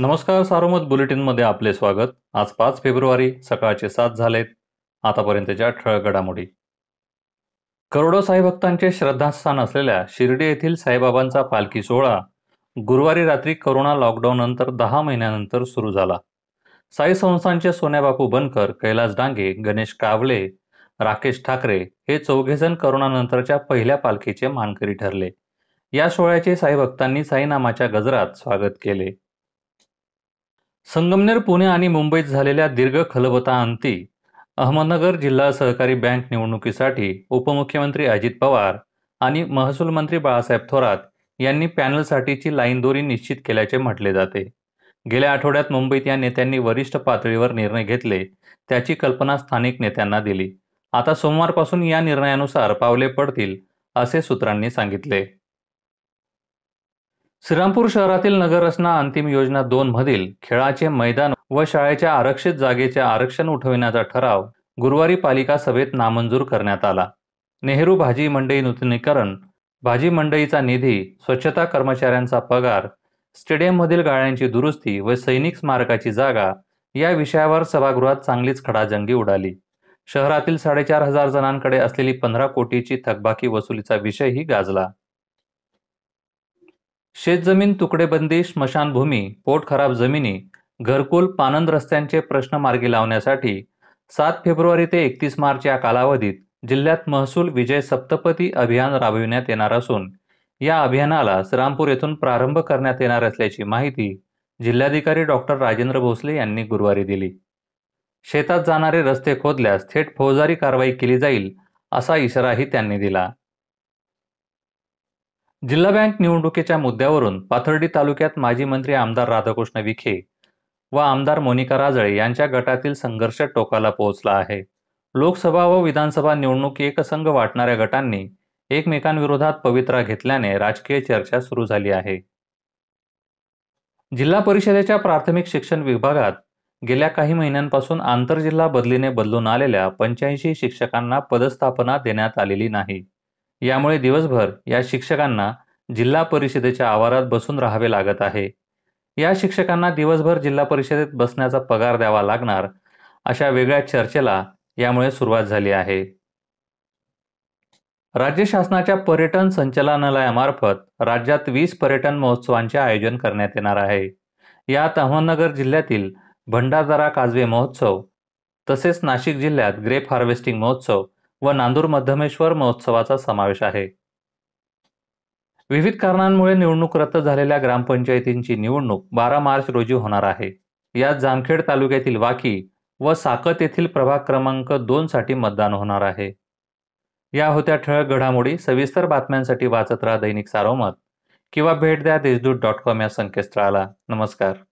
नमस्कार सारोमत बुलेटिनमध्ये आपले स्वागत आज पाच फेब्रुवारी सकाळचे सात झालेत आतापर्यंतच्या ठळक घडामोडी करोडो साईभक्तांचे श्रद्धास्थान असलेल्या शिर्डी येथील साईबाबांचा पालखी सोहळा गुरुवारी रात्री करोना लॉकडाऊन नंतर दहा महिन्यानंतर सुरू झाला साई संस्थांचे सोन्याबापू बनकर कैलास डांगे गणेश कावले राकेश ठाकरे हे चौघेजण करोनानंतरच्या पहिल्या पालखीचे मानकरी ठरले या सोहळ्याचे साईभक्तांनी साईनामाच्या गजरात स्वागत केले संगमनेर पुणे आणि मुंबईत झालेल्या दीर्घ खलबताअंती अहमदनगर जिल्हा सहकारी बँक निवडणुकीसाठी उपमुख्यमंत्री अजित पवार आणि महसूल मंत्री बाळासाहेब थोरात यांनी पॅनलसाठीची लाईन दोरी निश्चित केल्याचे म्हटले जाते गेल्या आठवड्यात मुंबईत या नेत्यांनी वरिष्ठ पातळीवर निर्णय घेतले त्याची कल्पना स्थानिक नेत्यांना दिली आता सोमवारपासून या निर्णयानुसार पावले पडतील असे सूत्रांनी सांगितले श्रीरामपूर शहरातील नगररचना अंतिम योजना दोन मधील खेळाचे मैदान व शाळेच्या आरक्षित जागेचे आरक्षण उठविण्याचा ठराव गुरुवारी पालिका सभेत नामंजूर करण्यात आला नेहरू भाजी मंडई नूतनीकरण भाजी मंडईचा निधी स्वच्छता कर्मचाऱ्यांचा पगार स्टेडियममधील गाळ्यांची दुरुस्ती व सैनिक स्मारकाची जागा या विषयावर सभागृहात चांगलीच खडाजंगी उडाली शहरातील साडेचार हजार जणांकडे असलेली पंधरा कोटीची थकबाकी वसुलीचा विषयही गाजला शेतजमीन तुकडेबंदी स्मशानभूमी पोट खराब जमिनी घरकुल पानंद रस्त्यांचे प्रश्न मार्गी लावण्यासाठी सात फेब्रुवारी ते एकतीस मार्च या कालावधीत जिल्ह्यात महसूल विजय सप्तपती अभियान राबविण्यात येणार असून या अभियानाला श्रीरामपूर येथून प्रारंभ करण्यात येणार असल्याची माहिती जिल्हाधिकारी डॉक्टर राजेंद्र भोसले यांनी गुरुवारी दिली शेतात जाणारे रस्ते खोदल्यास थेट फौजदारी कारवाई केली जाईल असा इशाराही त्यांनी दिला जिल्हा बँक निवडणुकीच्या मुद्द्यावरून पाथर्डी तालुक्यात माजी मंत्री आमदार राधाकृष्ण विखे व आमदार मोनिका राजळे यांच्या गटातील संघर्ष टोकाला पोहोचला आहे लोकसभा व विधानसभा निवडणूक एकसंघ वाटणाऱ्या गटांनी एकमेकांविरोधात पवित्रा घेतल्याने राजकीय चर्चा सुरू झाली आहे जिल्हा परिषदेच्या प्राथमिक शिक्षण विभागात गेल्या काही महिन्यांपासून आंतरजिल्हा बदलीने बदलून आलेल्या पंच्याऐंशी शिक्षकांना पदस्थापना देण्यात आलेली नाही यामुळे दिवसभर या शिक्षकांना जिल्हा परिषदेच्या आवारात बसून राहावे लागत आहे या शिक्षकांना दिवसभर जिल्हा परिषदेत बसण्याचा पगार द्यावा लागणार अशा वेगळ्या चर्चेला यामुळे सुरुवात झाली आहे राज्य शासनाच्या पर्यटन संचालनालयामार्फत राज्यात वीस पर्यटन महोत्सवांचे आयोजन करण्यात येणार आहे यात अहमदनगर जिल्ह्यातील भंडारदरा काजवे महोत्सव तसेच नाशिक जिल्ह्यात ग्रेप हार्वेस्टिंग महोत्सव व नांदूर मध्यमेश्वर महोत्सवाचा समावेश आहे विविध कारणांमुळे निवडणूक रद्द झालेल्या ग्रामपंचायतींची निवडणूक बारा मार्च रोजी होणार आहे यात जामखेड तालुक्यातील वाकी व साकत येथील प्रभाग क्रमांक दोन साठी मतदान होणार आहे या होत्या ठळक घडामोडी सविस्तर बातम्यांसाठी वाचत राहा दैनिक सारोमत किंवा भेट द्या देशदूत डॉट कॉम या संकेतस्थळाला नमस्कार